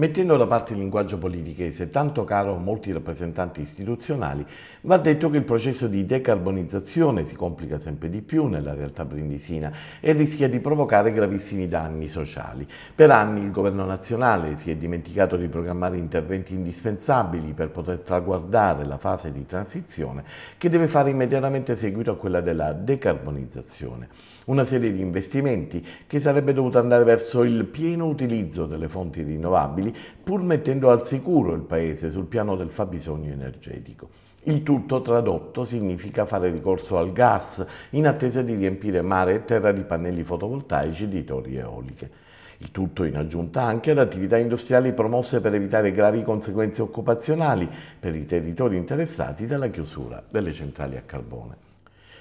Mettendo da parte il linguaggio politichese, tanto caro a molti rappresentanti istituzionali, va detto che il processo di decarbonizzazione si complica sempre di più nella realtà brindisina e rischia di provocare gravissimi danni sociali. Per anni il governo nazionale si è dimenticato di programmare interventi indispensabili per poter traguardare la fase di transizione che deve fare immediatamente seguito a quella della decarbonizzazione. Una serie di investimenti che sarebbe dovuta andare verso il pieno utilizzo delle fonti rinnovabili nazionali, pur mettendo al sicuro il Paese sul piano del fabbisogno energetico. Il tutto tradotto significa fare ricorso al gas in attesa di riempire mare e terra di pannelli fotovoltaici e di torri eoliche. Il tutto in aggiunta anche ad attività industriali promosse per evitare gravi conseguenze occupazionali per i territori interessati dalla chiusura delle centrali a carbone.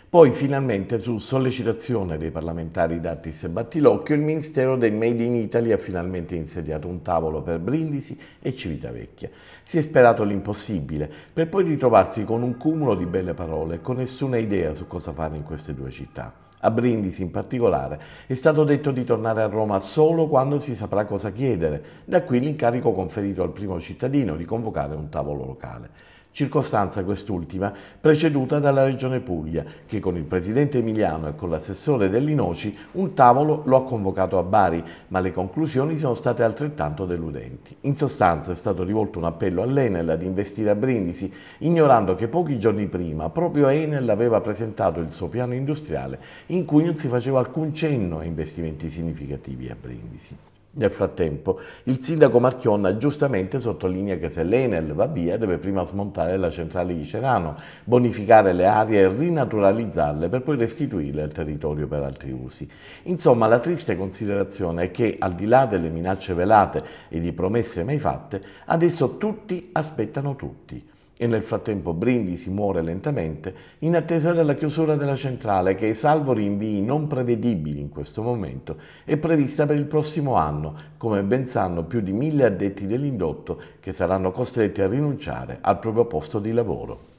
Poi finalmente su sollecitazione dei parlamentari Dattis e Battilocchio il Ministero dei Made in Italy ha finalmente insediato un tavolo per Brindisi e Civitavecchia. Si è sperato l'impossibile per poi ritrovarsi con un cumulo di belle parole e con nessuna idea su cosa fare in queste due città. A Brindisi in particolare è stato detto di tornare a Roma solo quando si saprà cosa chiedere, da qui l'incarico conferito al primo cittadino di convocare un tavolo locale circostanza quest'ultima preceduta dalla Regione Puglia, che con il Presidente Emiliano e con l'assessore Dell'Inoci un tavolo lo ha convocato a Bari, ma le conclusioni sono state altrettanto deludenti. In sostanza è stato rivolto un appello all'Enel ad investire a Brindisi, ignorando che pochi giorni prima proprio Enel aveva presentato il suo piano industriale in cui non si faceva alcun cenno a investimenti significativi a Brindisi. Nel frattempo, il sindaco Marchionna giustamente sottolinea che se l'Enel va via deve prima smontare la centrale di Cerano, bonificare le aree e rinaturalizzarle per poi restituirle al territorio per altri usi. Insomma, la triste considerazione è che, al di là delle minacce velate e di promesse mai fatte, adesso tutti aspettano tutti e nel frattempo Brindisi muore lentamente in attesa della chiusura della centrale che, salvo rinvii non prevedibili in questo momento, è prevista per il prossimo anno, come ben sanno più di mille addetti dell'indotto che saranno costretti a rinunciare al proprio posto di lavoro.